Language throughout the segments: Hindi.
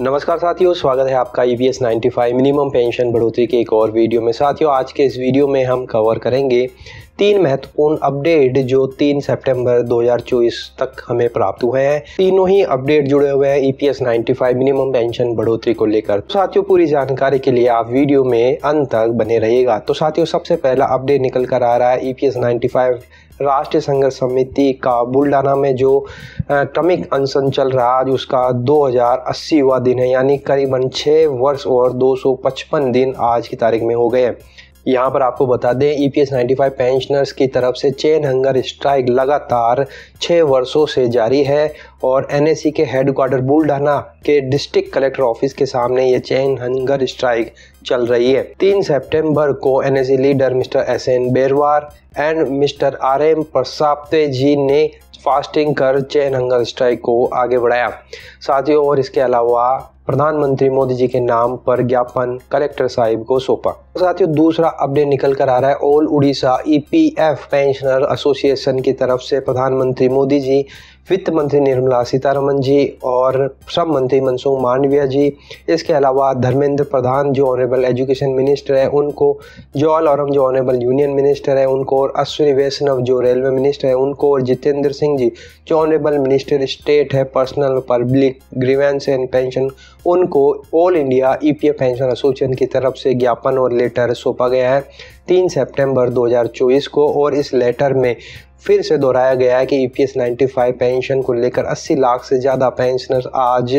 नमस्कार साथियों स्वागत है आपका ई e 95 मिनिमम पेंशन बढ़ोतरी के एक और वीडियो में साथियों आज के इस वीडियो में हम कवर करेंगे तीन महत्वपूर्ण अपडेट जो 3 सितंबर 2024 तक हमें प्राप्त हुए हैं तीनों ही अपडेट जुड़े हुए हैं ईपीएस 95 मिनिमम पेंशन बढ़ोतरी को लेकर तो साथियों पूरी जानकारी के लिए आप वीडियो में अंत तक बने रहिएगा तो साथियों सबसे पहला अपडेट निकल कर आ रहा है ईपीएस e 95 राष्ट्रीय संघर्ष समिति का बुलडाना में जो क्रमिक अनशन चल रहा आज उसका 2080वां दिन है यानी करीबन 6 वर्ष और 255 दिन आज की तारीख में हो गए हैं यहाँ पर आपको बता दें E P S ninety five pensioners की तरफ से चेन हंगर स्ट्राइक लगातार छः वर्षों से जारी है और एन के हेडक्वार्टर बुलडाना के डिस्ट्रिक्ट कलेक्टर ऑफिस के सामने ये चेन हंगर स्ट्राइक चल रही है तीन सितंबर को NSC leader mister S N Berwar and mister R M Prasapte ji ने फास्टिंग कर चेन हंगर स्ट्राइक को आगे बढ़ाया साथियों और इसके अलावा प्रधानमंत्री मोदी जी के नाम पर ज्ञापन कलेक्टर साहिब को सौंपा साथियों दूसरा अपडेट निकल कर आ रहा है all Orissa EPF pensioner association की तरफ से प्रधानमंत्री मोदी जी वित्त मंत्री निर्मला सीतारमन जी और श्रम मंत्री मनसुख मांडविया जी इसके अलावा धर्मेंद्र प्रधान जो ऑनरेबल एजुकेशन मिनिस्टर है उनको जॉल औरम जो ऑनरेबल यूनियन मिनिस्टर है उनको और अश्विनी वैष्णव जो रेलवे मिनिस्टर है उनको और जितेंद्र सिंह जी जो ऑनरेबल मिनिस्टर स्टेट है personnel public grievances and pension उनको all India E P F pension association की तरफ से ज्ञापन और लेटर सौंपा गया है तीन सितंबर 2024 को और इस लेटर में फिर से दोहराया गया है कि E P S ninety five pension को लेकर 80 लाख से ज़्यादा पेंशनर्स आज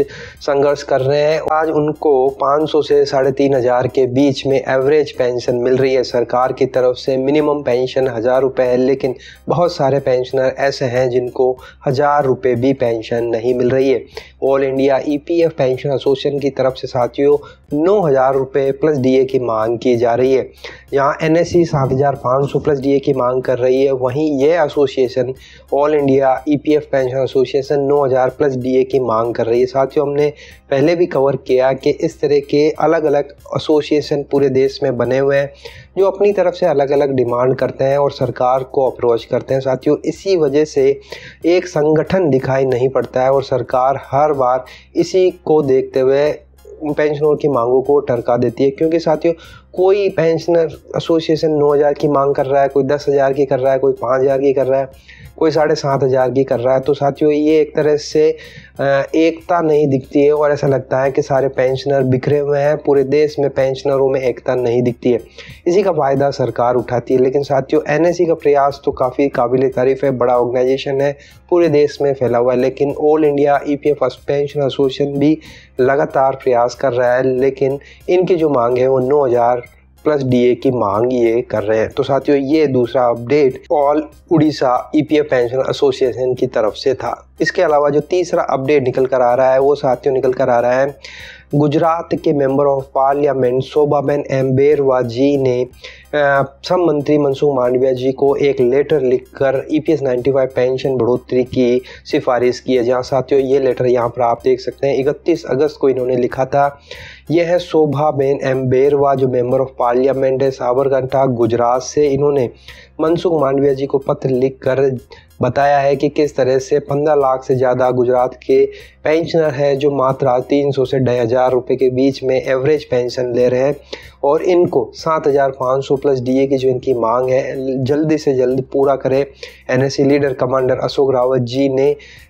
संघर्ष कर रहे हैं आज उनको 500 से साढ़े तीन हज़ार के बीच में एवरेज पेंशन मिल रही है सरकार की तरफ से मिनिमम पेंशन हज़ार रुपये है लेकिन बहुत सारे पेंशनर ऐसे हैं जिनको हज़ार रुपये भी पेंशन नहीं मिल रही है all India E P F pension association की तरफ से साथियों नौ हज़ार रुपये प्लस डी ए की मांग की जा रही है यहाँ एन एन एस सी सात हज़ार पाँच सौ प्लस डी ए की मांग कर रही है वहीं ये association all India E P F pension association नौ हज़ार प्लस डी ए की मांग कर रही है साथियों हमने पहले भी कवर किया कि इस तरह के अलग अलग एसोसिएशन पूरे देश में बने हुए हैं जो अपनी तरफ से अलग अलग डिमांड करते हैं और सरकार को अप्रोच करते हैं साथियों इसी वजह से एक संगठन दिखाई नहीं पड़ता है और सरकार हर बार इसी को देखते हुए पेंशनरों की मांगों को टरका देती है क्योंकि साथियों कोई पेंशनर एसोसिएशन नौ हज़ार की मांग कर रहा है कोई दस हज़ार की कर रहा है कोई पाँच हज़ार की कर रहा है कोई साढ़े सात हज़ार की कर रहा है तो साथियों ये एक तरह से एकता नहीं दिखती है और ऐसा लगता है कि सारे पेंशनर बिखरे हुए हैं पूरे देश में पेंशनरों में एकता नहीं दिखती है इसी का फ़ायदा सरकार उठाती है लेकिन साथियों एन e का प्रयास तो काफ़ी काबिल तारीफ़ है बड़ा ऑर्गेनाइजेशन है पूरे देश में फैला हुआ है लेकिन all India E P F pension association भी लगातार प्रयास कर रहा है लेकिन इनकी जो मांग है वो नौ हज़ार प्लस डीए की मांग ये कर रहे हैं तो साथियों ये दूसरा update all Orissa EPF pension association की तरफ से था इसके अलावा जो तीसरा अपडेट निकल कर आ रहा है वो साथियों निकल कर आ रहा है गुजरात के member of parliament Shobhaben Emberwa ji ने सम मंत्री मनसुख मांडविया जी को एक लेटर लिखकर E P S ninety five pension बढ़ोतरी की सिफारिश की है जहाँ साथियों ये लेटर यहाँ पर आप देख सकते हैं इकतीस अगस्त को इन्होंने लिखा था ये है शोभा बेन एम बेरवा जो मेंबर ऑफ पार्लियामेंट है साबरकंठा गुजरात से इन्होंने मनसुख मांडविया जी को पत्र लिखकर बताया है कि किस तरह से पंद्रह लाख से ज़्यादा गुजरात के पेंशनर हैं जो मात्र तीन सौ से ढाई हज़ार रुपये के बीच में एवरेज पेंशन ले रहे हैं और इनको सात हज़ार पाँच सौ प्लस डीए की जो इनकी मांग है जल्दी से जल्द पूरा करें NSC leader commander Ashok Rawat ji ने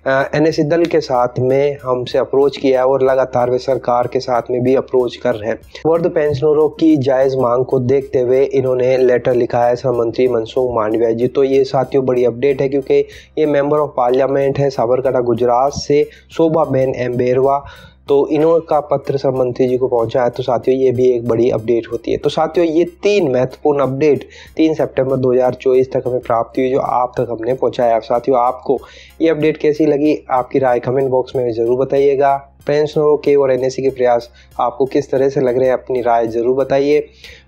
एनएससी दल के साथ में हमसे अप्रोच किया है और लगातार वे सरकार के साथ में भी अप्रोच कर रहे हैं वर्ध पेंशनरों की जायज़ मांग को देखते हुए इन्होंने लेटर लिखा है सर मंत्री मनसुख मांडविया जी तो ये साथियों बड़ी अपडेट है क्योंकि के ये मेंबर ऑफ पार्लियामेंट है साबरकाठा गुजरात से शोभा बेन एम्बेरवा तो इन्हों का पत्र सब मंत्री जी को पहुंचा है तो साथियों ये भी एक बड़ी अपडेट होती है तो साथियों ये तीन महत्वपूर्ण अपडेट तीन सितंबर 2024 तक हमें प्राप्त हुई जो आप तक हमने पहुंचाया है साथियों आपको ये अपडेट कैसी लगी आपकी राय कमेंट बॉक्स में ज़रूर बताइएगा फ्रेंड्स के और एन के प्रयास आपको किस तरह से लग रहे हैं अपनी राय ज़रूर बताइए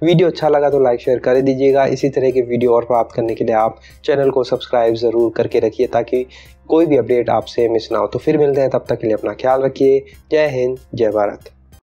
वीडियो अच्छा लगा तो लाइक शेयर कर दीजिएगा इसी तरह के वीडियो और प्राप्त करने के लिए आप चैनल को सब्सक्राइब ज़रूर करके रखिए ताकि कोई भी अपडेट आपसे मिस ना हो तो फिर मिलते हैं तब तक के लिए अपना ख्याल रखिए जय हिंद जय भारत